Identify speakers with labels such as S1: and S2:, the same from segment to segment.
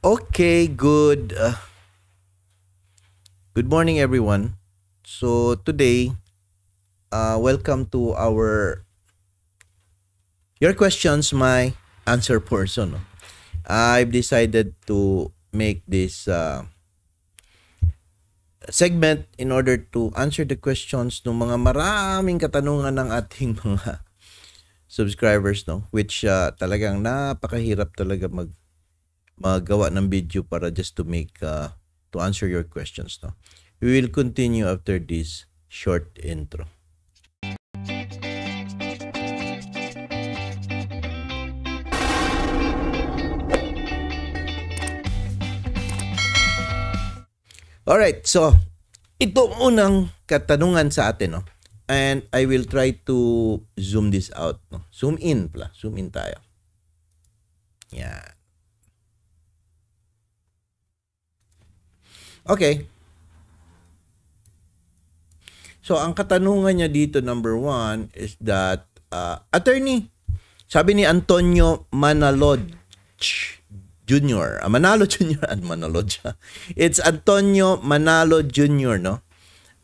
S1: Okay, good. Uh, good morning, everyone. So today, uh, welcome to our your questions, my answer portion. I've decided to make this uh, segment in order to answer the questions ng mga maraming katanungan ng ating mga subscribers no which uh, talagang napakahirap talaga mag magawa ng video para just to make uh, to answer your questions no. We will continue after this short intro. All right, so ito unang katanungan sa atin. No? And I will try to zoom this out. No? Zoom in pala. Zoom in tayo. Yeah. Okay. So, ang katanungan niya dito, number one, is that, uh, attorney, sabi ni Antonio Manalod Jr., uh, ah, Manalo Jr., at Manalo It's Antonio Manalo Jr., no?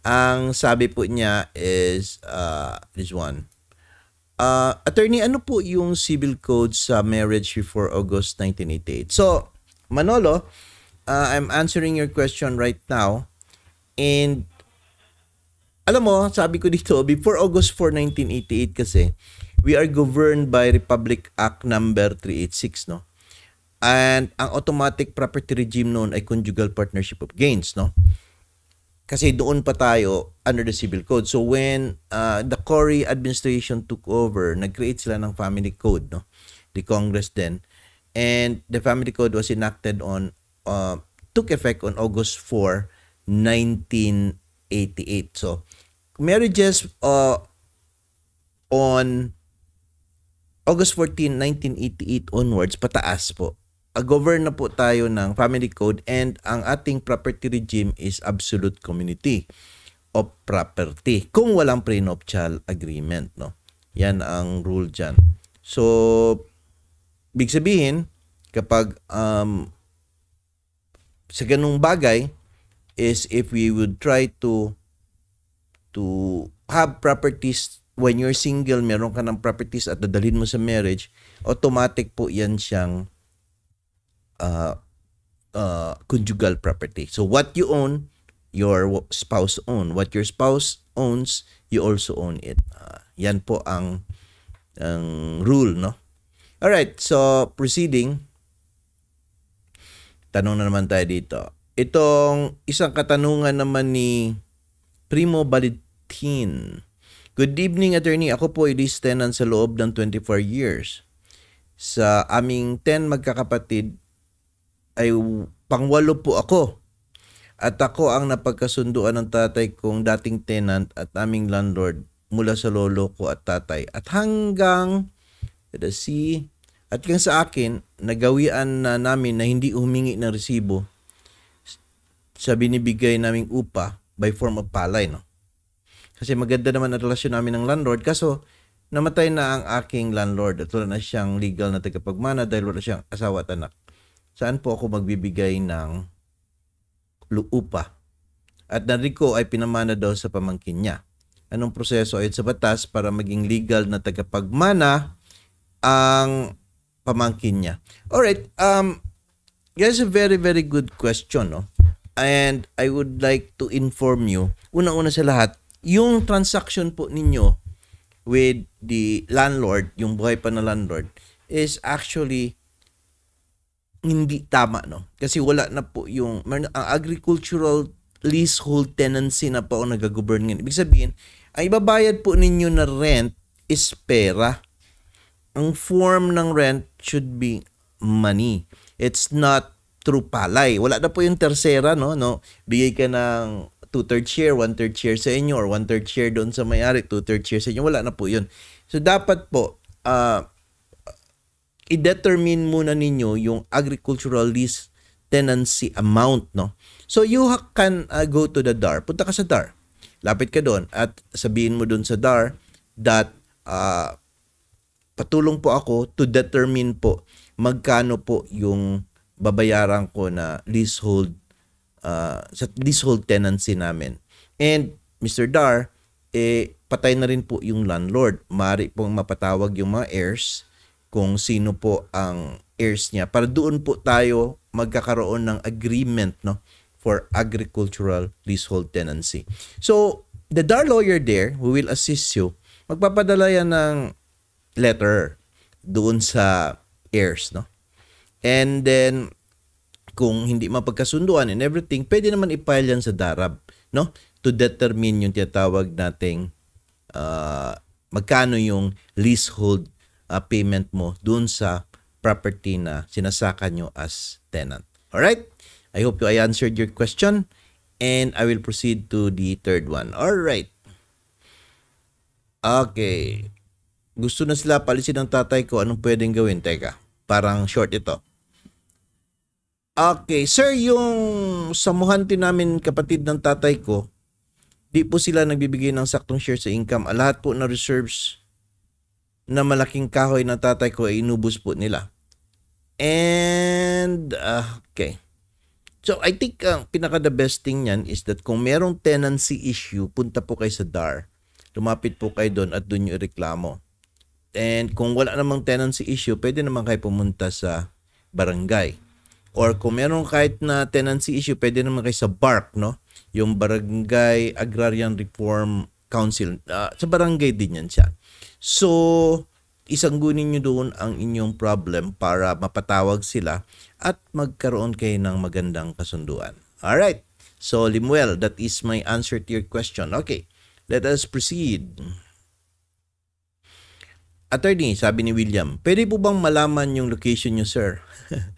S1: Ang sabi po niya is uh, this one. Uh, attorney, ano po yung civil code sa marriage before August 1988? So, Manolo, uh, I'm answering your question right now. And alam mo, sabi ko dito, before August 4, 1988 kasi, we are governed by Republic Act number 386, no? And ang automatic property regime noon ay conjugal partnership of gains, no? Kasi doon pa tayo under the civil code. So when uh, the Cory administration took over, nag-create sila ng family code, no? The Congress then. And the family code was enacted on uh, took effect on August 4, 1988. So, marriages uh, on August 14, 1988 onwards, pataas po. Govern na po tayo ng family code and ang ating property regime is absolute community of property kung walang prenuptial agreement. No? Yan ang rule dyan. So, big sabihin, kapag um, sa ganung bagay is if we would try to to have properties when you're single, meron ka ng properties at dadalhin mo sa marriage, automatic po yan siyang uh, uh, conjugal property. So what you own, your spouse own. What your spouse owns, you also own it. Uh, yan po ang, ang rule, no? all right so proceeding. Tanong na naman tayo dito. Itong isang katanungan naman ni Primo Balitin. Good evening, attorney. Ako po ilis tenant sa loob ng 24 years. Sa aming 10 magkakapatid ay pangwalo po ako. At ako ang napagkasunduan ng tatay kong dating tenant at aming landlord mula sa lolo ko at tatay. At hanggang, let us see, at kung sa akin, nagawian na namin na hindi humingi ng resibo sa binibigay naming upa by form of palay. No? Kasi maganda naman ang relasyon namin ng landlord. Kaso, namatay na ang aking landlord at wala na siyang legal na tagapagmana dahil wala siyang asawa at anak. Saan po ako magbibigay ng luupa? At narinig ay pinamana daw sa pamangkin niya. Anong proseso ayon sa batas para maging legal na tagapagmana ang pamangkin niya. All right, um that's a very very good question, no? And I would like to inform you, una-una sa lahat, yung transaction po ninyo with the landlord, yung buhay pa na landlord, is actually hindi tama, no? Kasi wala na po yung, ang agricultural leasehold tenancy na po ang nagagovern ngayon. Ibig sabihin, ang ibabayad po ninyo na rent is pera ang form ng rent should be money. It's not through palay. Wala na po yung tercera, no? no? Bigay ka ng two-third share, one-third share sa inyo, or one-third share doon sa may-ari, two-third share sa inyo. Wala na po yun. So, dapat po, uh, i-determine muna ninyo yung agricultural lease tenancy amount, no? So, you can uh, go to the DAR. Punta ka sa DAR. Lapit ka doon at sabihin mo doon sa DAR that uh, patulong po ako to determine po magkano po yung babayaran ko na leasehold uh, sa leasehold tenancy namin. And Mr. Dar, eh, patay na rin po yung landlord. Mari pong mapatawag yung mga heirs kung sino po ang heirs niya para doon po tayo magkakaroon ng agreement no for agricultural leasehold tenancy. So, the DAR lawyer there who will assist you, magpapadala yan ng letter doon sa heirs, no? And then, kung hindi mapagkasunduan and everything, pwede naman i-file yan sa DARAB, no? To determine yung tinatawag nating uh, magkano yung leasehold uh, payment mo doon sa property na sinasaka nyo as tenant. Alright? I hope you I answered your question and I will proceed to the third one. Alright. Okay gusto na sila palisin ng tatay ko. Anong pwedeng gawin? Teka, parang short ito. Okay, sir, yung samuhanti namin kapatid ng tatay ko, di po sila nagbibigay ng saktong share sa income. Ah, lahat po na reserves na malaking kahoy ng tatay ko ay inubos po nila. And, uh, okay. So, I think ang uh, pinaka the best thing niyan is that kung merong tenancy issue, punta po kay sa DAR. Lumapit po kay doon at doon yung reklamo. And kung wala namang tenancy issue, pwede naman kayo pumunta sa barangay. Or kung meron kahit na tenancy issue, pwede naman kayo sa BARC, no? Yung Barangay Agrarian Reform Council. Uh, sa barangay din yan siya. So, isanggunin nyo doon ang inyong problem para mapatawag sila at magkaroon kayo ng magandang kasunduan. Alright, so Limuel, that is my answer to your question. Okay, let us proceed. Attorney, sabi ni William, pwede po bang malaman yung location nyo, sir?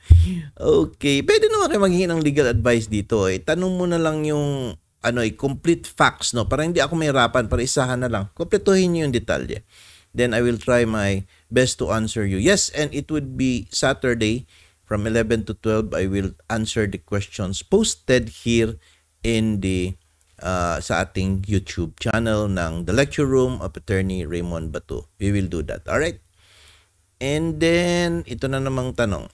S1: okay, pwede naman kayo maghingi ng legal advice dito. Eh. Tanong mo na lang yung ano, eh, complete facts, no? Para hindi ako mahirapan, para isahan na lang. Kompletuhin nyo yung detalye. Then I will try my best to answer you. Yes, and it would be Saturday from 11 to 12. I will answer the questions posted here in the uh, sa ating YouTube channel ng The Lecture Room of Attorney Raymond Batu. We will do that. All right? And then, ito na namang tanong.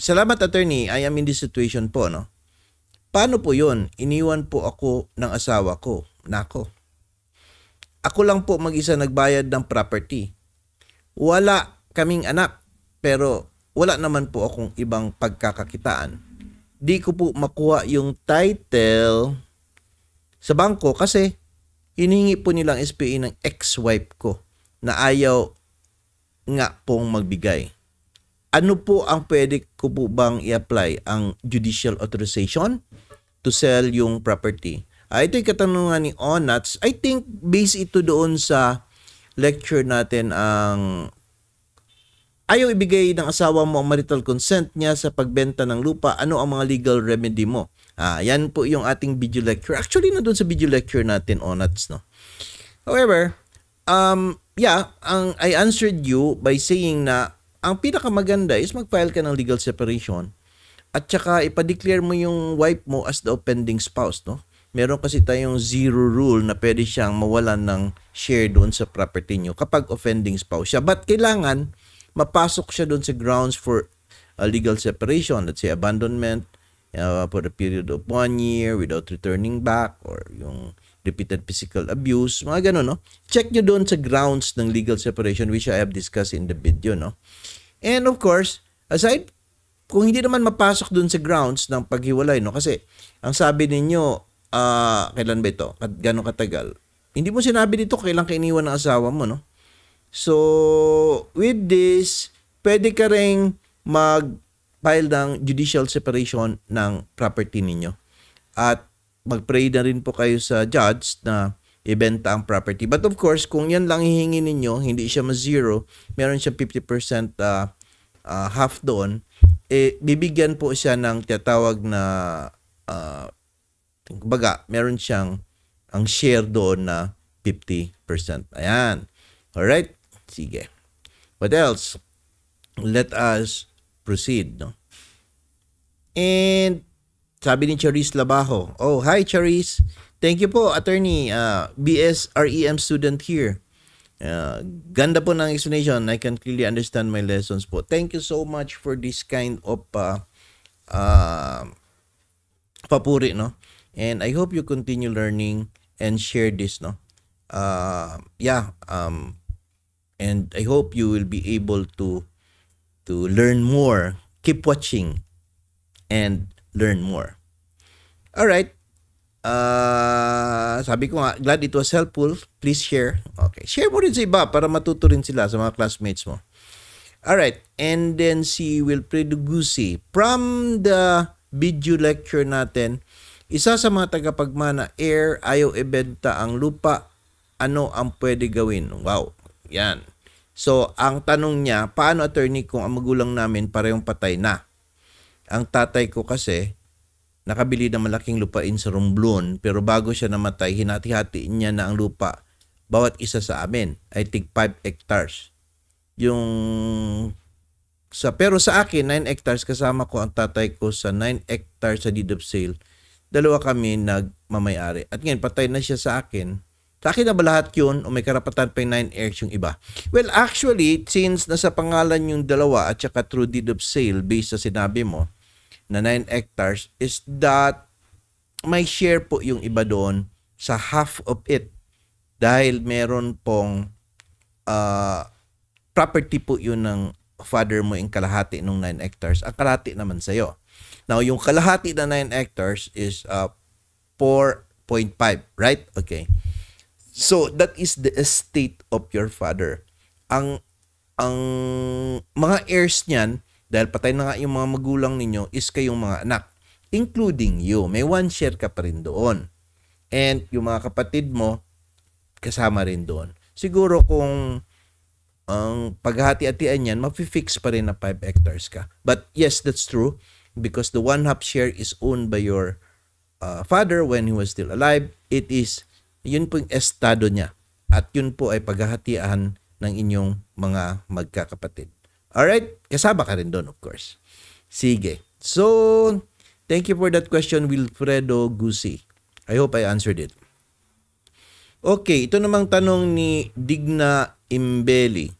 S1: Salamat attorney, I am in this situation po, no? Paano po yon? Iniwan po ako ng asawa ko. Nako. Ako lang po mag-isa nagbayad ng property. Wala kaming anak, pero wala naman po akong ibang pagkakakitaan. Di ko po makuha yung title sa bangko kasi hinihingi po nilang SPA ng ex-wife ko na ayaw nga pong magbigay. Ano po ang pwede ko po bang i-apply ang judicial authorization to sell yung property? Ah, ito yung katanungan ni Onats. I think based ito doon sa lecture natin ang ayaw ibigay ng asawa mo ang marital consent niya sa pagbenta ng lupa, ano ang mga legal remedy mo? Ah, yan po yung ating video lecture. Actually, na doon sa video lecture natin on nuts, no? However, um, yeah, ang, I answered you by saying na ang pinakamaganda is mag-file ka ng legal separation at saka ipa-declare mo yung wife mo as the offending spouse, no? Meron kasi tayong zero rule na pwede siyang mawalan ng share doon sa property niyo kapag offending spouse siya. But kailangan mapasok siya doon sa grounds for a legal separation, let's say abandonment, uh, for a period of one year without returning back or yung repeated physical abuse, mga ganun, no? Check nyo doon sa grounds ng legal separation which I have discussed in the video, no? And of course, aside, kung hindi naman mapasok doon sa grounds ng paghiwalay, no? Kasi, ang sabi ninyo, uh, kailan ba ito? At Gano'ng katagal? Hindi mo sinabi dito kailan kainiwan ng asawa mo, no? So, with this, pwede ka rin mag mag-file ng judicial separation ng property ninyo. At mag-pray na rin po kayo sa judge na ibenta ang property. But of course, kung yan lang hihingi ninyo, hindi siya ma-zero, meron siya 50% uh, uh, half doon, eh, bibigyan po siya ng tiyatawag na uh, kumbaga, meron siyang ang share doon na 50%. Ayan. Alright? Sige. What else? Let us proceed. No? And sabi ni Charisse Labajo, oh, hi Charisse. Thank you po, attorney. Uh, ah, BS REM student here. Uh, ganda po ng explanation. I can clearly understand my lessons po. Thank you so much for this kind of uh, uh, papuri, no? And I hope you continue learning and share this, no? Uh, yeah, um, and I hope you will be able to to learn more. Keep watching and learn more. All right. Uh, ah, sabi ko nga, glad it was helpful. Please share. Okay. Share mo rin sa iba para matuto rin sila sa mga classmates mo. All right. And then si Wilfredo Gusi from the video lecture natin, isa sa mga tagapagmana air ayaw ibenta ang lupa ano ang pwede gawin? Wow. Yan. So, ang tanong niya, paano attorney kung ang magulang namin parehong patay na? Ang tatay ko kasi, nakabili ng malaking lupain sa Romblon pero bago siya namatay, hinati-hatiin niya na ang lupa. Bawat isa sa amin ay tig 5 hectares. Yung sa pero sa akin 9 hectares kasama ko ang tatay ko sa 9 hectares sa deed of sale. Dalawa kami nagmamay-ari. At ngayon patay na siya sa akin sa akin na ba lahat yun o may karapatan pa yung 9 heirs yung iba? Well, actually, since nasa pangalan yung dalawa at saka through deed of sale based sa sinabi mo na 9 hectares is that may share po yung iba doon sa half of it dahil meron pong uh, property po yun ng father mo yung kalahati ng 9 hectares. Ang kalahati naman sa'yo. Now, yung kalahati na 9 hectares is uh, ah, 4.5, right? Okay. So that is the estate of your father. Ang ang mga heirs niyan dahil patay na nga yung mga magulang ninyo is kayong mga anak including you. May one share ka pa rin doon. And yung mga kapatid mo kasama rin doon. Siguro kung ang paghati-hatian niyan, mafi-fix pa rin na 5 hectares ka. But yes, that's true because the one half share is owned by your uh, father when he was still alive. It is yun po yung estado niya. At yun po ay paghahatian ng inyong mga magkakapatid. Alright? Kasama ka rin doon, of course. Sige. So, thank you for that question, Wilfredo Gusi. I hope I answered it. Okay, ito namang tanong ni Digna Imbeli.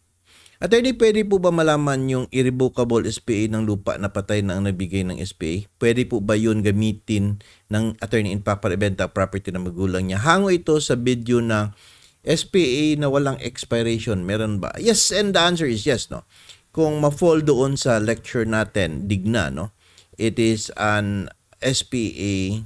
S1: Attorney, pwede po ba malaman yung irrevocable SPA ng lupa na patay na ang nabigay ng SPA? Pwede po ba yun gamitin ng attorney in fact para ibenta property ng magulang niya? Hango ito sa video na SPA na walang expiration, meron ba? Yes, and the answer is yes, no? Kung ma-fall doon sa lecture natin, digna, no? It is an SPA,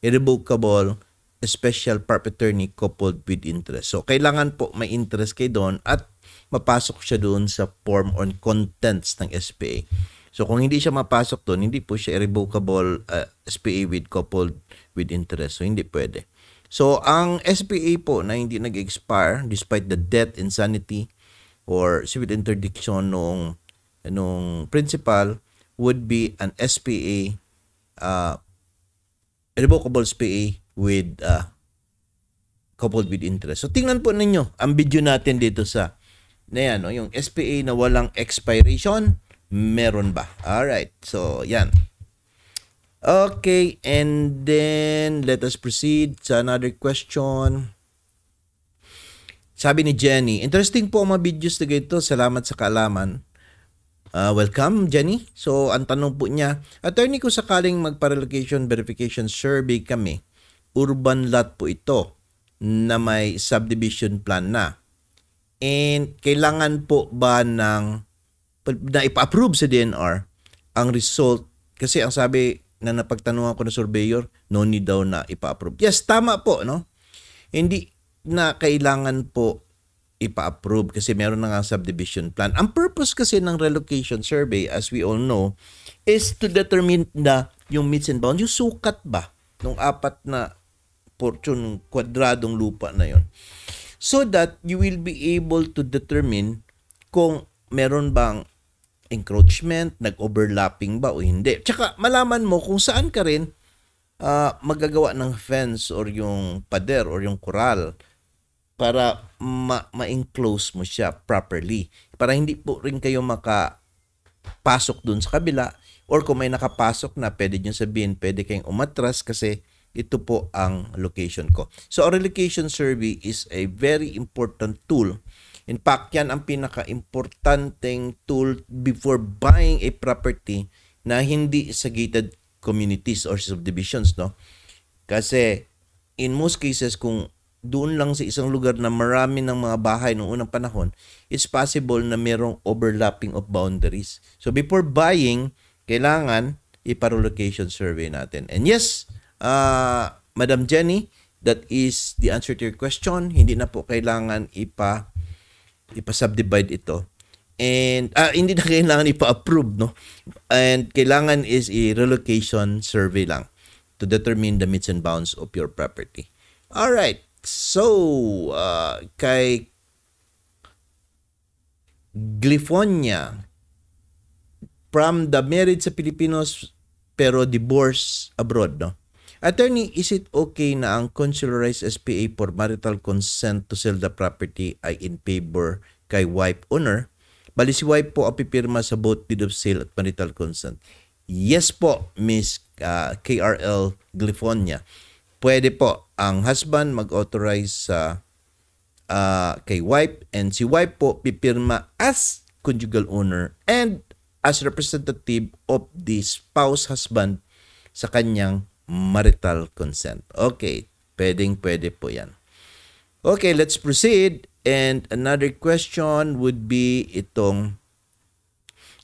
S1: irrevocable, special perp attorney coupled with interest. So, kailangan po may interest kay doon at mapasok siya doon sa form on contents ng SPA. So kung hindi siya mapasok doon, hindi po siya irrevocable uh, SPA with coupled with interest. So hindi pwede. So ang SPA po na hindi nag-expire despite the death, insanity, or civil interdiction nung, nung principal would be an SPA, uh, irrevocable SPA with uh, coupled with interest. So tingnan po ninyo ang video natin dito sa na yan, no? yung SPA na walang expiration, meron ba? Alright, so yan. Okay, and then let us proceed sa another question. Sabi ni Jenny, interesting po ang mga videos na ganito. Salamat sa kaalaman. Uh, welcome, Jenny. So, ang tanong po niya, attorney ko sakaling magpa-relocation verification survey kami, urban lot po ito na may subdivision plan na. And kailangan po ba ng na ipa-approve sa DNR ang result kasi ang sabi na napagtanungan ko ng surveyor, no need daw na ipa-approve. Yes, tama po, no? Hindi na kailangan po ipa-approve kasi meron na nga subdivision plan. Ang purpose kasi ng relocation survey, as we all know, is to determine na yung meets and bounds, yung sukat ba ng apat na portion, kwadradong lupa na yon so that you will be able to determine kung meron bang encroachment, nag-overlapping ba o hindi. Tsaka malaman mo kung saan ka rin uh, magagawa ng fence or yung pader or yung kural para ma- ma-enclose mo siya properly. Para hindi po rin kayo makapasok dun sa kabila or kung may nakapasok na, pwede nyo sabihin, pwede kayong umatras kasi ito po ang location ko. So, a relocation survey is a very important tool. In fact, yan ang pinaka-importanting tool before buying a property na hindi sa gated communities or subdivisions, no? Kasi in most cases, kung doon lang sa isang lugar na marami ng mga bahay noong unang panahon, it's possible na mayroong overlapping of boundaries. So before buying, kailangan iparolocation survey natin. And yes, uh, Madam Jenny, that is the answer to your question. Hindi na po kailangan ipa ipa-subdivide ito. And ah, hindi na kailangan ipa-approve, no? And kailangan is a relocation survey lang to determine the meets and bounds of your property. All right. So, uh, kay Glifonia from the married sa Pilipinos pero divorce abroad, no? Attorney, is it okay na ang consularized SPA for marital consent to sell the property ay in favor kay wife owner? Bali si wife po ang pipirma sa both deed of sale at marital consent. Yes po, Miss uh, ah, KRL Glifonia. Pwede po ang husband mag-authorize sa uh, uh, kay wife and si wife po pipirma as conjugal owner and as representative of the spouse husband sa kanyang marital consent. Okay, pwedeng pwede po yan. Okay, let's proceed. And another question would be itong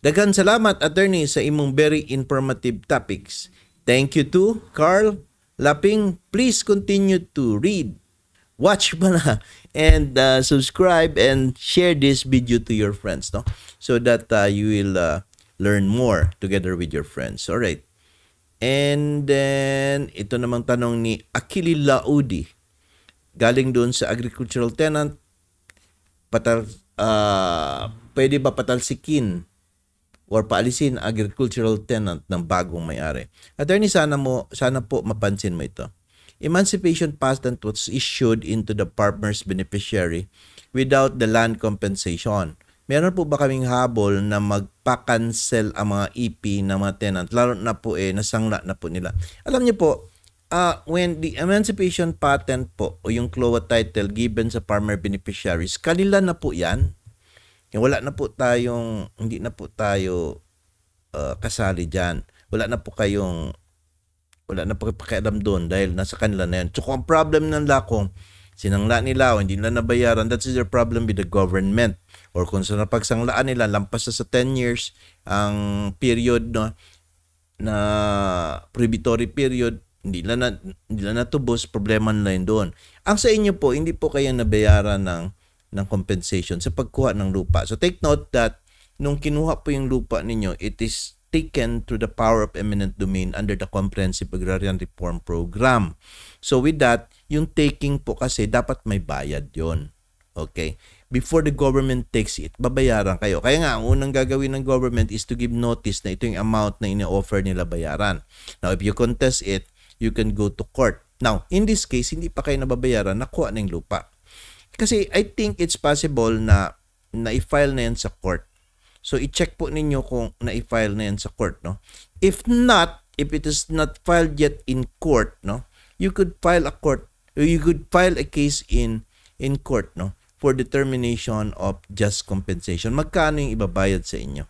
S1: Dagan salamat attorney sa imong very informative topics. Thank you to Carl Laping. Please continue to read, watch ba na, and uh, subscribe and share this video to your friends, no? So that uh, you will uh, learn more together with your friends. All right. And then, ito namang tanong ni Akili Laudi. Galing doon sa agricultural tenant, patal, uh, pwede ba patalsikin or paalisin agricultural tenant ng bagong may-ari? Attorney, sana, mo, sana po mapansin mo ito. Emancipation Patent was issued into the partner's beneficiary without the land compensation meron po ba kaming habol na magpa-cancel ang mga EP ng mga tenant? Lalo na po eh, nasangla na po nila. Alam niyo po, uh, when the emancipation patent po o yung CLOA title given sa farmer beneficiaries, kanila na po yan. Wala na po tayong, hindi na po tayo uh, kasali dyan. Wala na po kayong, wala na po pakialam doon dahil nasa kanila na yan. So kung ang problem ng lakong, Sinangla nila o hindi nila nabayaran, that's their problem with the government. Or kung sa napagsanglaan nila, lampas na sa 10 years ang period no, na prohibitory period, hindi nila, na, hindi nila natubos, problema nila yun doon. Ang sa inyo po, hindi po kayo nabayaran ng, ng compensation sa pagkuha ng lupa. So take note that nung kinuha po yung lupa ninyo, it is taken through the power of eminent domain under the Comprehensive Agrarian Reform Program. So with that, yung taking po kasi dapat may bayad yon. Okay? Before the government takes it, babayaran kayo. Kaya nga, ang unang gagawin ng government is to give notice na ito yung amount na ini-offer nila bayaran. Now, if you contest it, you can go to court. Now, in this case, hindi pa kayo nababayaran, nakuha ng lupa. Kasi I think it's possible na na-file na yan sa court. So, i-check po ninyo kung na-file na yan sa court. No? If not, if it is not filed yet in court, no, you could file a court you could file a case in in court no for determination of just compensation. Magkano yung ibabayad sa inyo?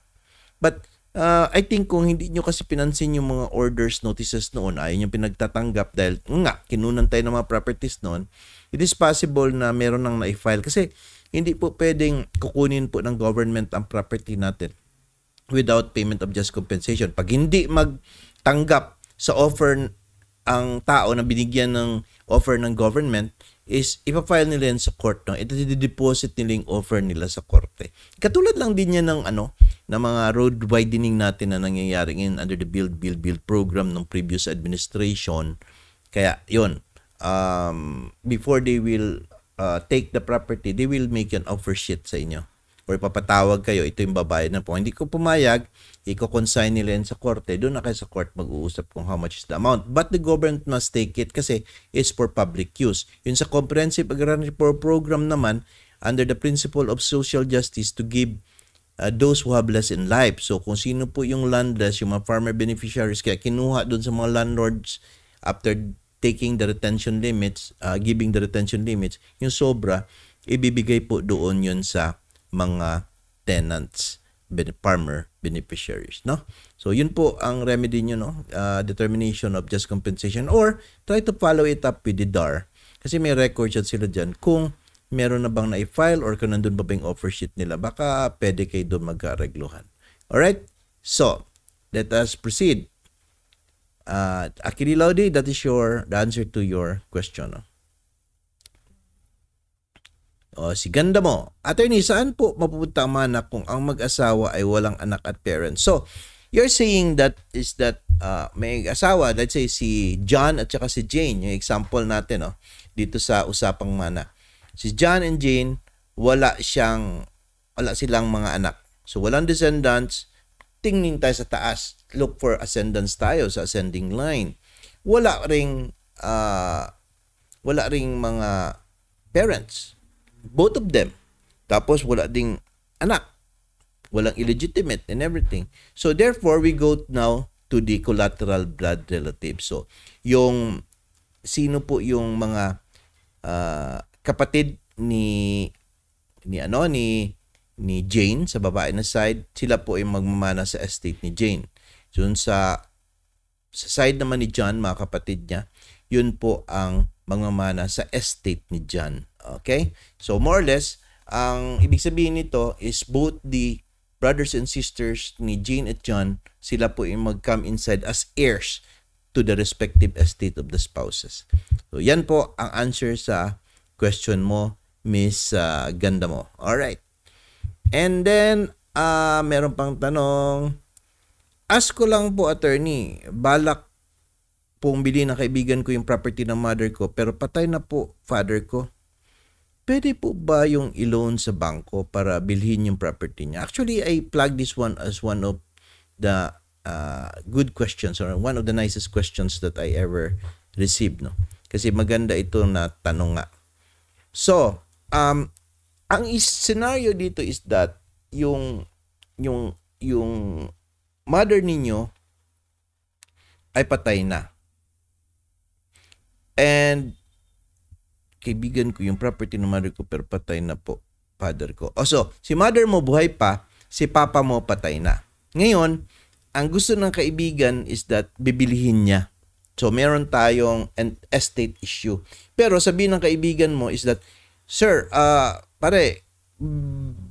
S1: But uh, I think kung hindi nyo kasi pinansin yung mga orders, notices noon, ayun yung pinagtatanggap dahil nga, kinunan tayo ng mga properties noon, it is possible na meron nang na-file kasi hindi po pwedeng kukunin po ng government ang property natin without payment of just compensation. Pag hindi magtanggap sa offer ang tao na binigyan ng offer ng government is ipafile nila yan sa court. No? Ito i-deposit nila yung offer nila sa korte. Katulad lang din yan ng, ano, ng mga road widening natin na nangyayari ngayon under the Build, Build, Build program ng previous administration. Kaya, yon um, before they will uh, take the property, they will make an offer sheet sa inyo. Or papatawag kayo, ito yung babayad na po. Hindi ko pumayag, Iko-consign nila yan sa korte. Doon na kayo sa court mag-uusap kung how much is the amount. But the government must take it kasi it's for public use. Yun sa Comprehensive Agrarian Reform Program naman, under the principle of social justice to give uh, those who have less in life. So kung sino po yung landless, yung mga farmer beneficiaries, kaya kinuha doon sa mga landlords after taking the retention limits, uh, giving the retention limits, yung sobra, ibibigay po doon yun sa mga tenants farmer beneficiaries no so yun po ang remedy niyo no uh, determination of just compensation or try to follow it up with the DAR kasi may records at sila diyan kung meron na bang na-file or kung nandun ba yung offer sheet nila baka pwede kayo doon magkaregluhan right so let us proceed uh, Akili Laudi that is your the answer to your question no? O si ganda mo. Attorney, saan po mapupunta ang mana kung ang mag-asawa ay walang anak at parents? So, you're saying that is that uh, may asawa, let's say si John at saka si Jane, yung example natin no, oh, dito sa usapang mana. Si John and Jane, wala siyang wala silang mga anak. So walang descendants, Tingnin tayo sa taas, look for ascendants tayo sa ascending line. Wala ring uh, wala ring mga parents both of them. Tapos wala ding anak. Walang illegitimate and everything. So therefore, we go now to the collateral blood relative. So yung sino po yung mga uh, kapatid ni ni ano ni ni Jane sa babae na side, sila po ay magmamana sa estate ni Jane. So sa sa side naman ni John, mga kapatid niya, yun po ang magmamana sa estate ni John. Okay? So more or less, ang ibig sabihin nito is both the brothers and sisters ni Jane at John, sila po ay mag-come inside as heirs to the respective estate of the spouses. So yan po ang answer sa question mo, Miss uh, Ganda mo. All right. And then uh, meron pang tanong. Ask ko lang po attorney, balak pong bilhin ng kaibigan ko yung property ng mother ko pero patay na po father ko pwede po ba yung i-loan sa bangko para bilhin yung property niya? Actually, I plug this one as one of the uh, good questions or one of the nicest questions that I ever received. No? Kasi maganda ito na tanong nga. So, um, ang scenario dito is that yung yung yung mother ninyo ay patay na. And kaibigan ko, yung property ng mother ko, pero patay na po father ko. O oh, so, si mother mo buhay pa, si papa mo patay na. Ngayon, ang gusto ng kaibigan is that bibilihin niya. So, meron tayong estate issue. Pero sabi ng kaibigan mo is that, Sir, uh, pare,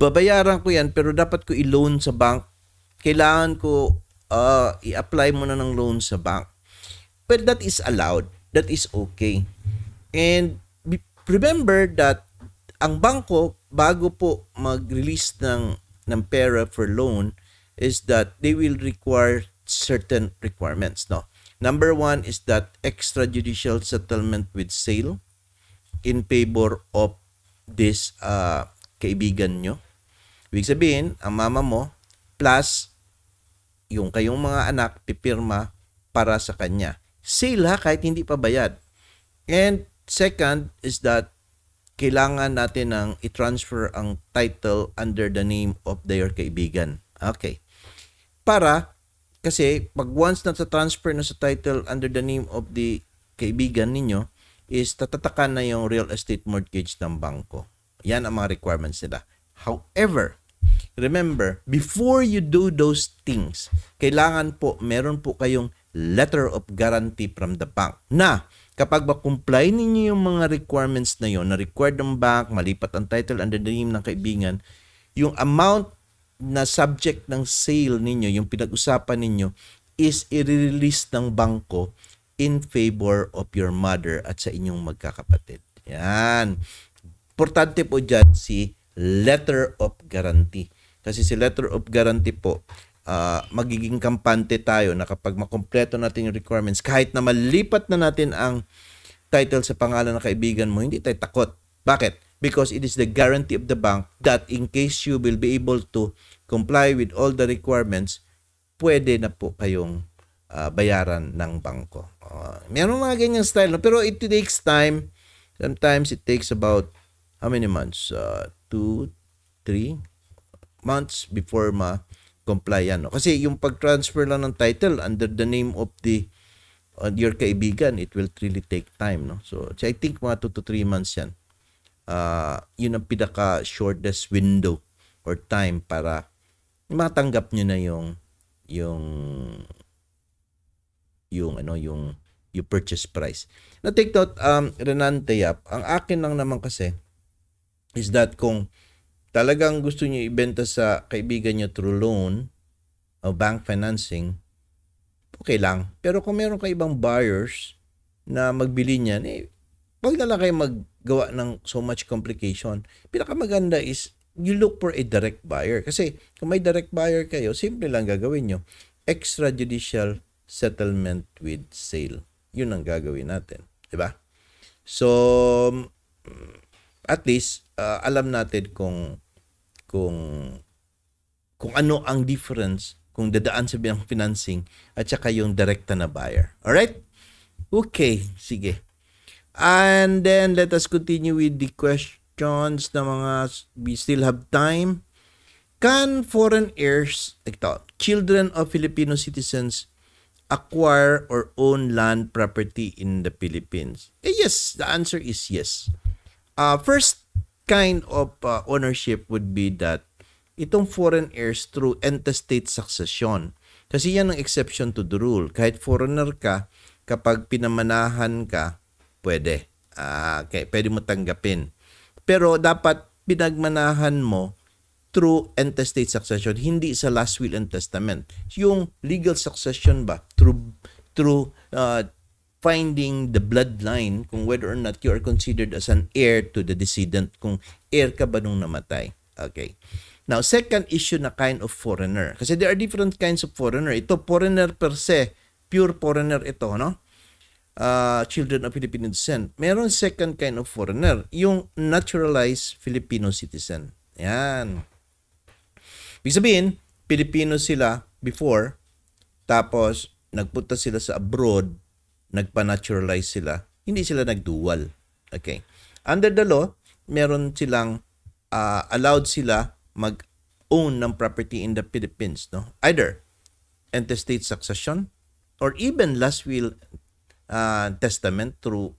S1: babayaran ko yan pero dapat ko i-loan sa bank. Kailangan ko uh, i-apply muna ng loan sa bank. But that is allowed. That is okay. And remember that ang bangko bago po mag-release ng ng pera for loan is that they will require certain requirements no number one is that extrajudicial settlement with sale in favor of this uh, kaibigan nyo ibig sabihin ang mama mo plus yung kayong mga anak pipirma para sa kanya sale ha kahit hindi pa bayad and Second is that kailangan natin ng i-transfer ang title under the name of their kaibigan. Okay. Para, kasi pag once na transfer na sa title under the name of the kaibigan ninyo, is tatatakan na yung real estate mortgage ng bangko. Yan ang mga requirements nila. However, remember, before you do those things, kailangan po, meron po kayong letter of guarantee from the bank na Kapag ma-comply ninyo yung mga requirements na yon na required ng bank, malipat ang title under the name ng kaibigan, yung amount na subject ng sale ninyo, yung pinag-usapan ninyo, is i-release ng bangko in favor of your mother at sa inyong magkakapatid. Yan. Importante po dyan si letter of guarantee. Kasi si letter of guarantee po uh, magiging kampante tayo na kapag makompleto natin yung requirements, kahit na malipat na natin ang title sa pangalan ng kaibigan mo, hindi tayo takot. Bakit? Because it is the guarantee of the bank that in case you will be able to comply with all the requirements, pwede na po kayong uh, bayaran ng bangko. Uh, ah, meron mga ganyang style. No? Pero it takes time. Sometimes it takes about how many months? Uh, two, three months before ma comply yan. Kasi yung pag-transfer lang ng title under the name of the uh, your kaibigan, it will really take time. No? So, I think mga 2 to 3 months yan. Uh, yun ang pinaka shortest window or time para matanggap nyo na yung yung yung ano yung yung purchase price. Na take note um Renante yap. ang akin lang naman kasi is that kung talagang gusto niyo ibenta sa kaibigan niyo through loan o bank financing, okay lang. Pero kung meron kayo ibang buyers na magbili niyan, eh, wag na lang kayo maggawa ng so much complication. Pinakamaganda is you look for a direct buyer. Kasi kung may direct buyer kayo, simple lang gagawin nyo. Extrajudicial settlement with sale. Yun ang gagawin natin. ba? Diba? So, at least, uh, alam natin kung kung kung ano ang difference kung dadaan sa bilang financing at saka yung direkta na buyer. All right? Okay, sige. And then let us continue with the questions na mga we still have time. Can foreign heirs, ito, children of Filipino citizens acquire or own land property in the Philippines? Eh, yes, the answer is yes. Uh, first, kind of uh, ownership would be that itong foreign heirs through intestate succession. Kasi yan ang exception to the rule. Kahit foreigner ka, kapag pinamanahan ka, pwede. Uh, ah, okay, pwede mo tanggapin. Pero dapat pinagmanahan mo through intestate succession, hindi sa last will and testament. Yung legal succession ba? Through, through uh, finding the bloodline kung whether or not you are considered as an heir to the decedent, kung heir ka ba nung namatay. Okay. Now, second issue na kind of foreigner. Kasi there are different kinds of foreigner. Ito, foreigner per se. Pure foreigner ito, no? Uh, children of Filipino descent. Meron second kind of foreigner. Yung naturalized Filipino citizen. Yan. Ibig sabihin, Pilipino sila before. Tapos, nagpunta sila sa abroad nagpa-naturalize sila, hindi sila nagdual. Okay. Under the law, meron silang uh, allowed sila mag-own ng property in the Philippines, no? Either intestate succession or even last will uh, testament through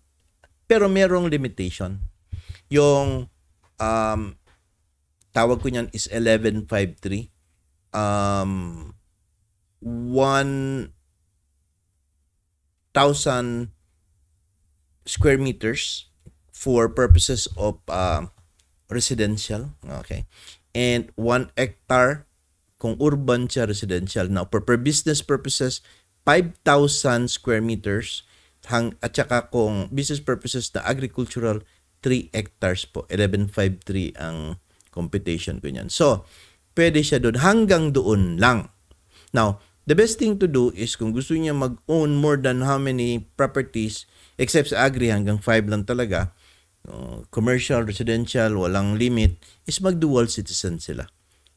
S1: pero merong limitation. Yung um, tawag ko niyan is 1153. Um, one thousand square meters for purposes of uh, residential. Okay. And one hectare kung urban siya residential. Now, for, for business purposes, 5,000 square meters hang, at saka kung business purposes na agricultural, 3 hectares po. 1153 ang computation ko niyan. So, pwede siya doon hanggang doon lang. Now, The best thing to do is kung gusto niya mag-own more than how many properties except sa agri hanggang 5 lang talaga, commercial, residential, walang limit, is mag-dual citizen sila.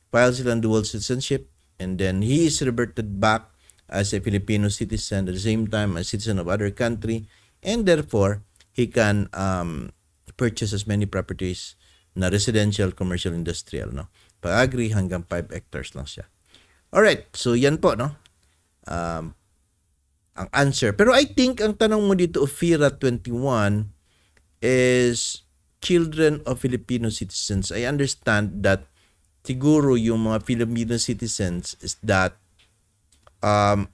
S1: File silang dual citizenship and then he is reverted back as a Filipino citizen at the same time a citizen of other country and therefore he can um, purchase as many properties na residential, commercial, industrial. No? Pag-agri hanggang 5 hectares lang siya. Alright, so yan po, no? um, ang answer. Pero I think ang tanong mo dito, Ophira 21, is children of Filipino citizens. I understand that siguro yung mga Filipino citizens is that um,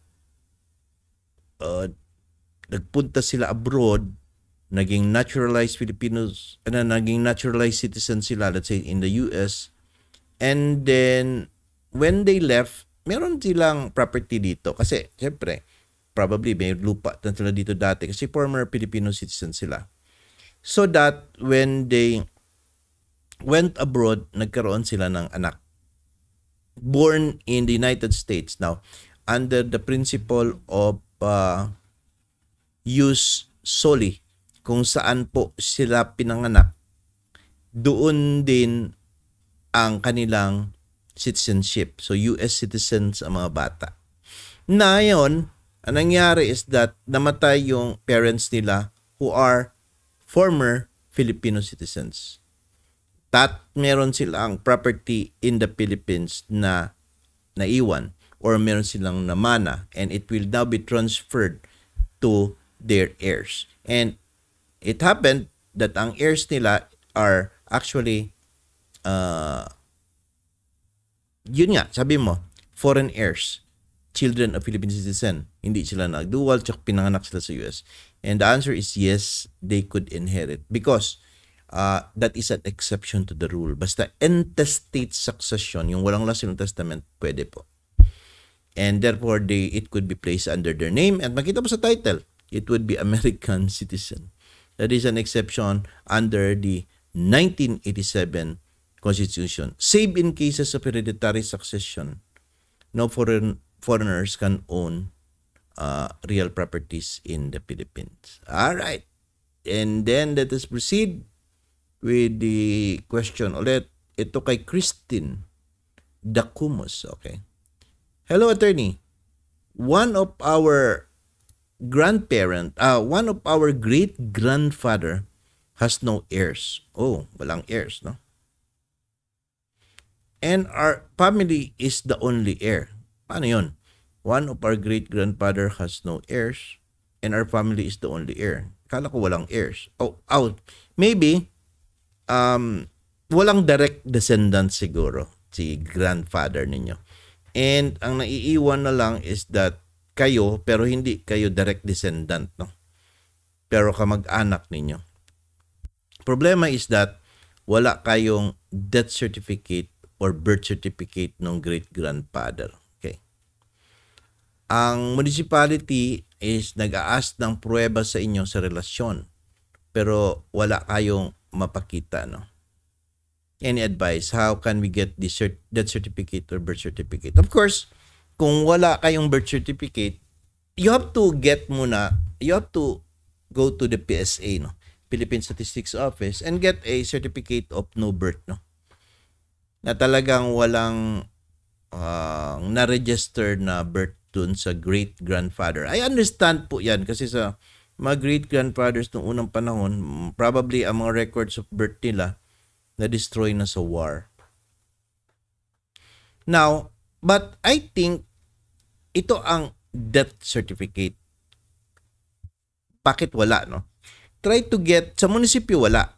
S1: uh, nagpunta sila abroad, naging naturalized Filipinos, and uh, eh, naging naturalized citizens sila, let's say in the US, and then when they left, meron silang property dito kasi syempre probably may lupa na sila dito dati kasi former Filipino citizen sila. So that when they went abroad, nagkaroon sila ng anak. Born in the United States now under the principle of uh, Jus soli kung saan po sila pinanganak doon din ang kanilang citizenship. So, US citizens ang mga bata. Na yun, ang nangyari is that namatay yung parents nila who are former Filipino citizens. Tat meron silang property in the Philippines na naiwan or meron silang namana and it will now be transferred to their heirs. And it happened that ang heirs nila are actually uh, yun nga, sabi mo, foreign heirs, children of Philippine citizen, hindi sila nag-dual, tsaka pinanganak sila sa US. And the answer is yes, they could inherit because uh, that is an exception to the rule. Basta intestate succession, yung walang last will testament, pwede po. And therefore, they, it could be placed under their name. At makita po sa title, it would be American citizen. That is an exception under the 1987 Constitution, save in cases of hereditary succession, no foreign foreigners can own uh, real properties in the Philippines. All right. And then let us proceed with the question ulit. Ito kay Christine Dacumos Okay. Hello, attorney. One of our grandparent, uh, one of our great grandfather has no heirs. Oh, walang heirs, no? and our family is the only heir. Paano yun? One of our great-grandfather has no heirs and our family is the only heir. Kala ko walang heirs. Oh, oh maybe um, walang direct descendant siguro si grandfather ninyo. And ang naiiwan na lang is that kayo pero hindi kayo direct descendant no. Pero kamag-anak ninyo. Problema is that wala kayong death certificate or birth certificate ng great-grandfather. Okay. Ang municipality is nag-aas ng pruweba sa inyo sa relasyon pero wala kayong mapakita no any advice how can we get the cert- that certificate or birth certificate of course kung wala kayong birth certificate you have to get muna you have to go to the PSA no Philippine Statistics Office and get a certificate of no birth no na talagang walang uh, ah, na-register na birth dun sa great-grandfather. I understand po yan kasi sa mga great-grandfathers noong unang panahon, probably ang mga records of birth nila na-destroy na sa war. Now, but I think ito ang death certificate. Bakit wala, no? Try to get, sa munisipyo wala.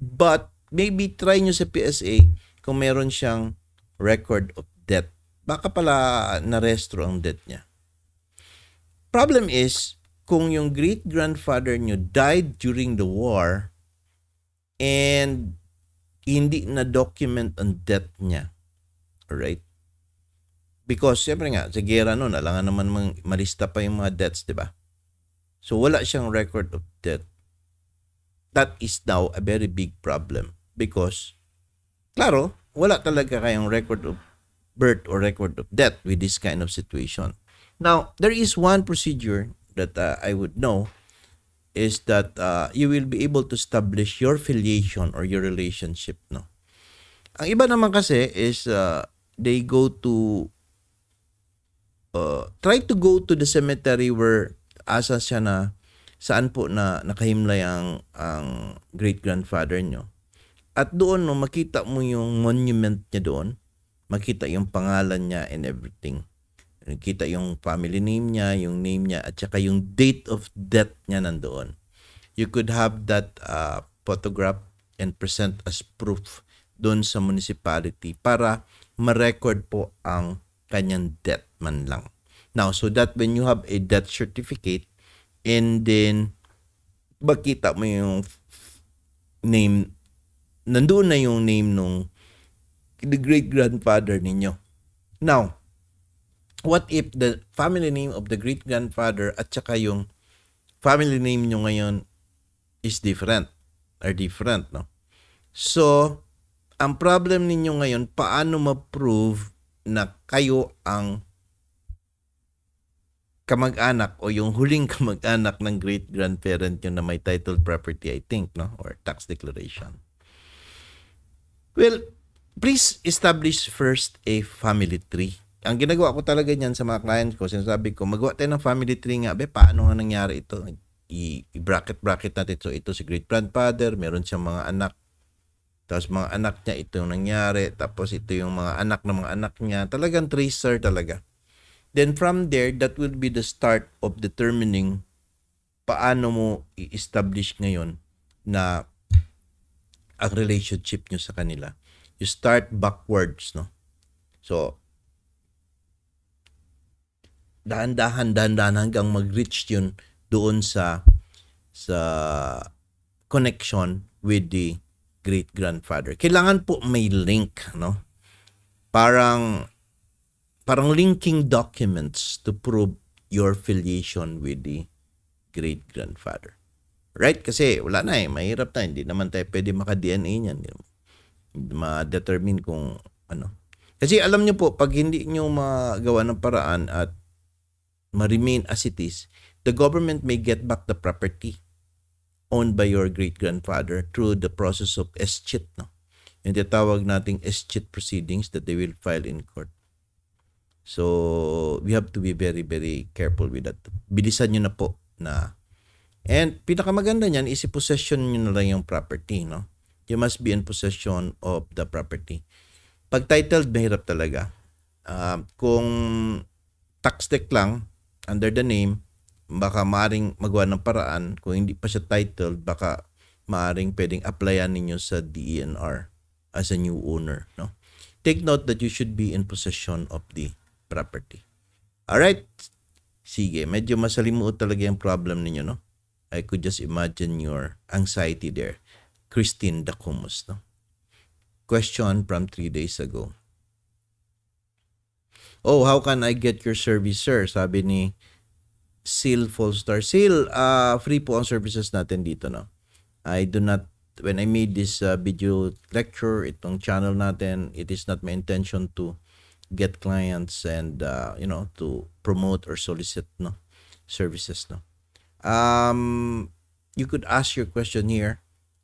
S1: But maybe try nyo sa PSA kung meron siyang record of debt. Baka pala narestro ang debt niya. Problem is, kung yung great-grandfather niyo died during the war and hindi na-document ang death niya. Alright? Because, siyempre nga, sa gera noon, alangan naman malista pa yung mga debts, di ba? So, wala siyang record of death. That is now a very big problem because Klaro, wala talaga kayong record of birth or record of death with this kind of situation. Now, there is one procedure that uh, I would know is that uh, you will be able to establish your filiation or your relationship. No? Ang iba naman kasi is uh, they go to uh, try to go to the cemetery where asa siya na saan po na nakahimlay ang, ang great-grandfather nyo. At doon, no, makita mo yung monument niya doon. Makita yung pangalan niya and everything. Nakita yung family name niya, yung name niya, at saka yung date of death niya nandoon. You could have that uh, photograph and present as proof doon sa municipality para ma-record po ang kanyang death man lang. Now, so that when you have a death certificate and then makita mo yung name nandoon na yung name nung the great-grandfather ninyo. Now, what if the family name of the great-grandfather at saka yung family name nyo ngayon is different or different, no? So, ang problem ninyo ngayon, paano ma-prove na kayo ang kamag-anak o yung huling kamag-anak ng great-grandparent nyo na may title property, I think, no? Or tax declaration. Well, please establish first a family tree. Ang ginagawa ko talaga niyan sa mga clients ko, sinasabi ko, magawa tayo ng family tree nga. Be, paano nga nangyari ito? I-bracket-bracket natin. So, ito si great grandfather, meron siyang mga anak. Tapos mga anak niya, ito yung nangyari. Tapos ito yung mga anak ng mga anak niya. Talagang tracer talaga. Then from there, that will be the start of determining paano mo i-establish ngayon na ang relationship nyo sa kanila. You start backwards, no? So, dahan-dahan, dahan-dahan hanggang mag-reach yun doon sa sa connection with the great grandfather. Kailangan po may link, no? Parang parang linking documents to prove your affiliation with the great grandfather. Right? Kasi wala na eh. Mahirap na. Hindi naman tayo pwede maka-DNA niyan. Ma-determine kung ano. Kasi alam nyo po, pag hindi nyo magawa ng paraan at ma-remain as it is, the government may get back the property owned by your great-grandfather through the process of escheat. No? Yung tinatawag nating escheat proceedings that they will file in court. So, we have to be very, very careful with that. Bilisan nyo na po na And pinakamaganda niyan is i-possession niyo na lang yung property, no? You must be in possession of the property. Pag titled, mahirap talaga. Uh, kung tax deck lang, under the name, baka maaring magawa ng paraan. Kung hindi pa siya titled, baka maaring pwedeng applyan ninyo sa DENR as a new owner, no? Take note that you should be in possession of the property. Alright? Sige, medyo masalimuot talaga yung problem ninyo, no? I could just imagine your anxiety there. Christine Dacumus, no? Question from three days ago. Oh, how can I get your service, sir? Sabi ni Seal Fullstar. Seal, uh, free po ang services natin dito, no? I do not, when I made this uh, video lecture, itong channel natin, it is not my intention to get clients and, uh, you know, to promote or solicit, no? Services, no? Um, you could ask your question here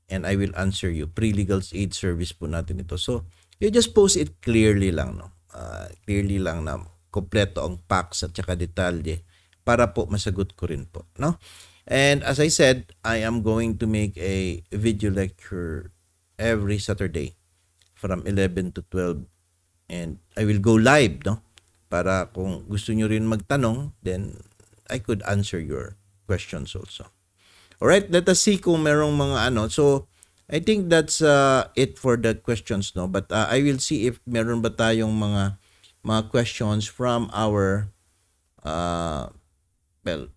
S1: and I will answer you. Pre-legals aid service po natin ito. So, you just post it clearly lang. No? Uh, clearly lang na kompleto ang packs at saka detalye para po masagot ko rin po. No? And as I said, I am going to make a video lecture every Saturday from 11 to 12 and I will go live no para kung gusto niyo rin magtanong then I could answer your questions also. All right, let us see kung merong mga ano. So, I think that's uh, it for the questions, no? But uh, I will see if meron ba tayong mga mga questions from our uh, well,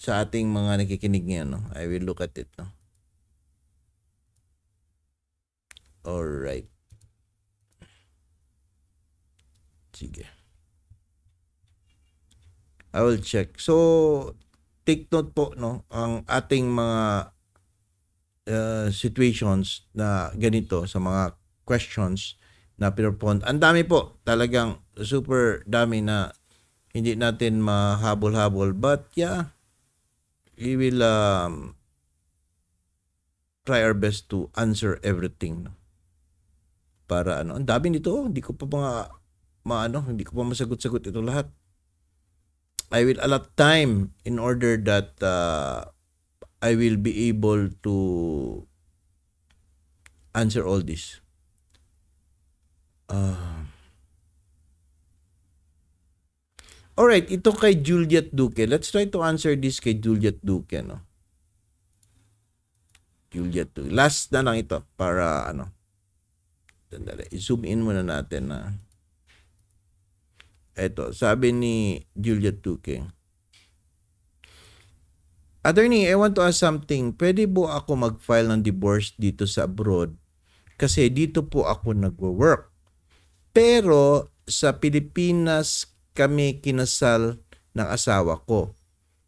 S1: sa ating mga nakikinig ngayon, no? I will look at it, no? All right. Sige. I will check. So, take note po no ang ating mga uh, situations na ganito sa mga questions na pinopond. Ang dami po, talagang super dami na hindi natin mahabol-habol. But yeah, we will um, try our best to answer everything. No? Para ano, ang dami nito, hindi ko pa mga maano, hindi ko pa masagot-sagot ito lahat. I will allot time in order that uh, I will be able to answer all this. Uh, all right, ito kay Juliet Duque. Let's try to answer this kay Juliet Duque. No? Juliet Duque. Last na lang ito para ano. Tandali. I-zoom in muna natin na. Ah. Eto, sabi ni Julia Tuke. Attorney, I want to ask something. Pwede po ako mag-file ng divorce dito sa abroad? Kasi dito po ako nagwo-work. Pero sa Pilipinas kami kinasal ng asawa ko.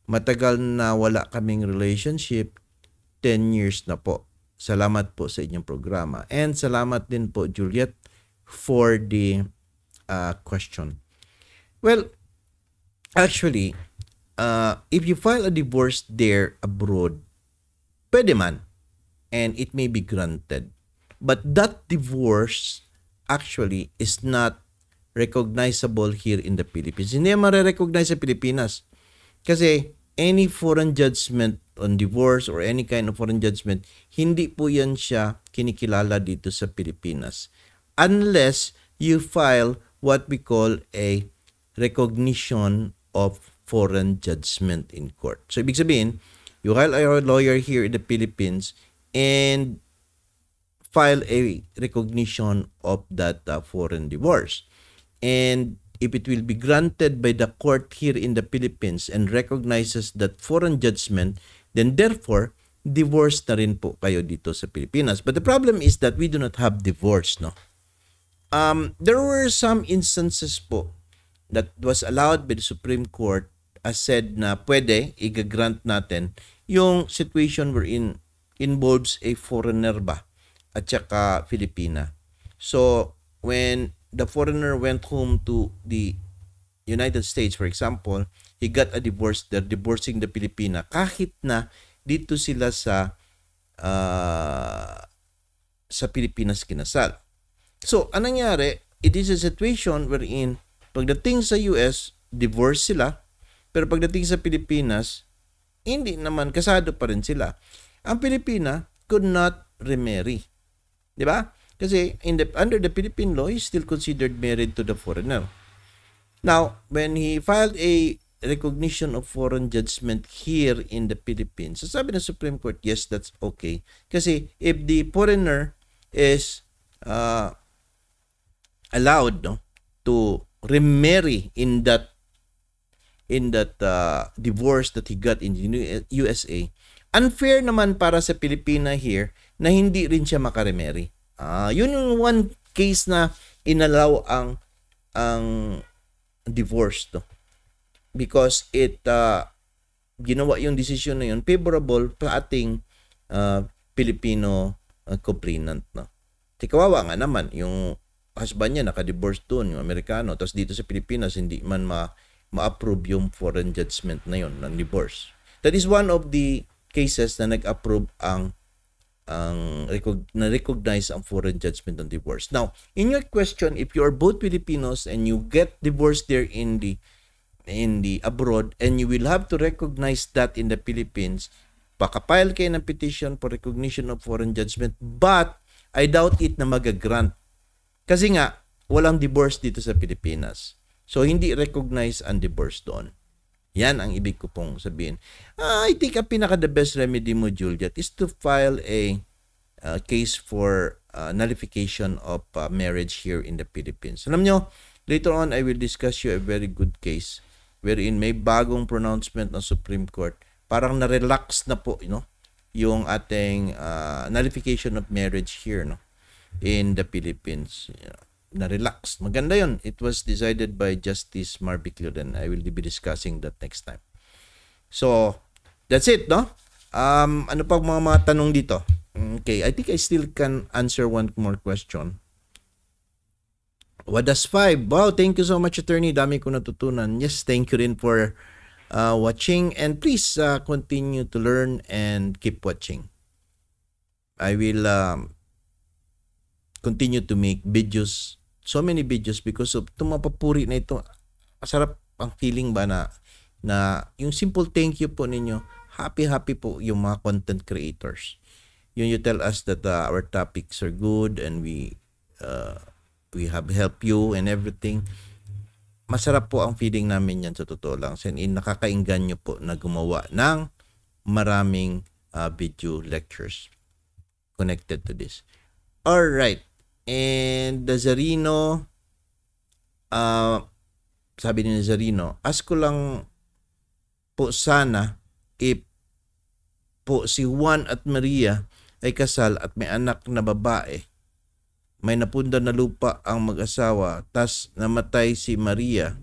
S1: Matagal na wala kaming relationship. 10 years na po. Salamat po sa inyong programa. And salamat din po, Juliet, for the uh, question. Well, actually, uh, if you file a divorce there abroad, pwede man. And it may be granted. But that divorce actually is not recognizable here in the Philippines. Hindi ma-recognize sa Pilipinas. Kasi any foreign judgment on divorce or any kind of foreign judgment, hindi po yan siya kinikilala dito sa Pilipinas. Unless you file what we call a recognition of foreign judgment in court. So, ibig sabihin, you hire a lawyer here in the Philippines and file a recognition of that uh, foreign divorce. And if it will be granted by the court here in the Philippines and recognizes that foreign judgment, then therefore, divorce na rin po kayo dito sa Pilipinas. But the problem is that we do not have divorce, no? Um, there were some instances po that was allowed by the Supreme Court as said na pwede i-grant natin yung situation wherein involves a foreigner ba at saka Filipina. So, when the foreigner went home to the United States, for example, he got a divorce, they're divorcing the Filipina. Kahit na dito sila sa uh, sa Pilipinas kinasal. So, anong nangyari? It is a situation wherein Pagdating sa US, divorce sila. Pero pagdating sa Pilipinas, hindi naman kasado pa rin sila. Ang Pilipina could not remarry. 'Di ba? Kasi in the, under the Philippine law, he's still considered married to the foreigner. Now, when he filed a recognition of foreign judgment here in the Philippines, so sabi ng Supreme Court, yes, that's okay. Kasi if the foreigner is uh, allowed no, to remarry in that in that uh, divorce that he got in the USA. Unfair naman para sa Pilipina here na hindi rin siya makaremarry. Uh, yun yung one case na inalaw ang ang divorce to. Because it uh, ginawa yung decision na yun favorable sa ating uh, Pilipino uh, complainant. No? Tikawawa nga naman yung husband niya naka-divorce doon, yung Amerikano. Tapos dito sa Pilipinas, hindi man ma ma-approve yung foreign judgment na yon ng divorce. That is one of the cases na nag-approve ang ang na recognize ang foreign judgment on divorce. Now, in your question, if you are both Filipinos and you get divorced there in the in the abroad and you will have to recognize that in the Philippines, pakapile kayo ng petition for recognition of foreign judgment but I doubt it na magagrant kasi nga, walang divorce dito sa Pilipinas. So, hindi recognized ang divorce doon. Yan ang ibig ko pong sabihin. Uh, I think ang pinaka-the best remedy mo, Juliet, is to file a uh, case for uh, nullification of uh, marriage here in the Philippines. Alam nyo, later on, I will discuss you a very good case wherein may bagong pronouncement ng Supreme Court. Parang na-relax na po, you know, yung ating uh, nullification of marriage here, no? in the Philippines. Na-relax. Maganda yon. It was decided by Justice Marby Cluden. I will be discussing that next time. So, that's it, no? Um, ano pa mga, mga tanong dito? Okay, I think I still can answer one more question. What does five? Wow, thank you so much, attorney. Dami ko natutunan. Yes, thank you rin for uh, watching. And please uh, continue to learn and keep watching. I will um, continue to make videos, so many videos because of itong mapapuri na ito. Masarap ang feeling ba na, na yung simple thank you po ninyo, happy happy po yung mga content creators. Yun you tell us that uh, our topics are good and we uh, we have helped you and everything. Masarap po ang feeling namin yan sa totoo lang. Sen, nakakainggan nyo po na gumawa ng maraming uh, video lectures connected to this. All right and Dazarino uh, ah, sabi ni Nazarino ask ko lang po sana if po si Juan at Maria ay kasal at may anak na babae may napunda na lupa ang mag-asawa tas namatay si Maria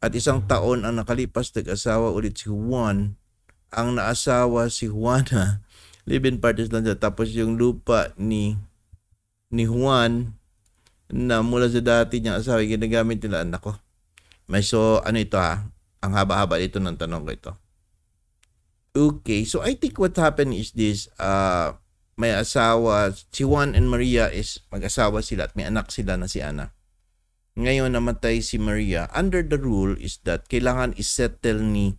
S1: at isang taon ang nakalipas nag-asawa ulit si Juan ang naasawa si Juana living in parties lang siya tapos yung lupa ni ni Juan na mula sa dati niyang asawa, ginagamit nila anak ko. May so, ano ito ha? Ah, ang haba-haba dito ng tanong ko ito. Okay, so I think what happened is this, uh, may asawa, si Juan and Maria is mag-asawa sila at may anak sila na si Ana. Ngayon namatay si Maria. Under the rule is that kailangan isettle ni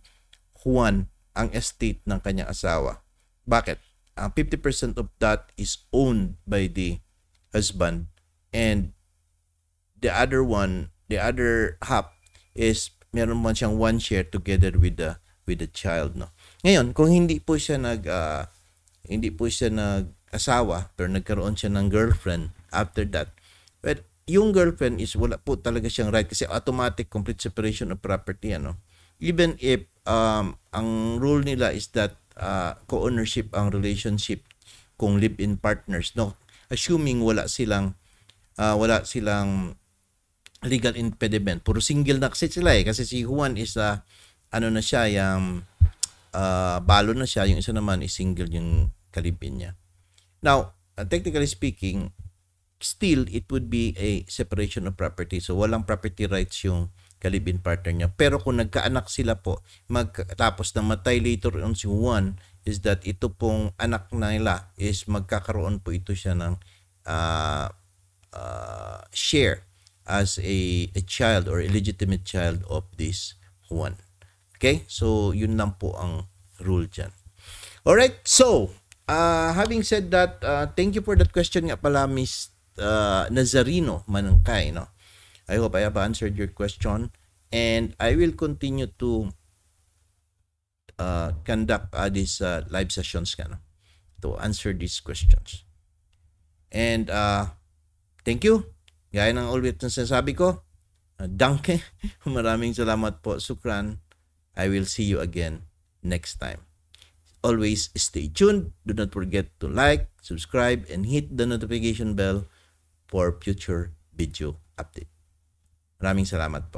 S1: Juan ang estate ng kanyang asawa. Bakit? Ang uh, 50% of that is owned by the husband and the other one the other half is meron man siyang one share together with the with the child no ngayon kung hindi po siya nag uh, hindi po siya nag asawa pero nagkaroon siya ng girlfriend after that well yung girlfriend is wala po talaga siyang right kasi automatic complete separation of property ano even if um ang rule nila is that uh, co-ownership ang relationship kung live-in partners no assuming wala silang uh, wala silang legal impediment. Puro single na kasi sila eh. Kasi si Juan is uh, ano na siya, yung uh, balo na siya. Yung isa naman is single yung kalibin niya. Now, uh, technically speaking, still it would be a separation of property. So walang property rights yung kalibin partner niya. Pero kung nagkaanak sila po, mag, tapos matay later on si Juan, is that ito pong anak na nila is magkakaroon po ito siya ng uh, uh, share as a, a child or a legitimate child of this Juan. Okay? So, yun lang po ang rule dyan. Alright, so, uh, having said that, uh, thank you for that question nga pala, Miss uh, Nazarino Manangkay, no? I hope I have answered your question. And I will continue to uh, conduct uh, these uh, live sessions kano, to answer these questions. And uh, thank you. Gaya ng always na sinasabi ko, uh, danke. Maraming salamat po. Sukran. I will see you again next time. Always stay tuned. Do not forget to like, subscribe, and hit the notification bell for future video update. Maraming salamat po.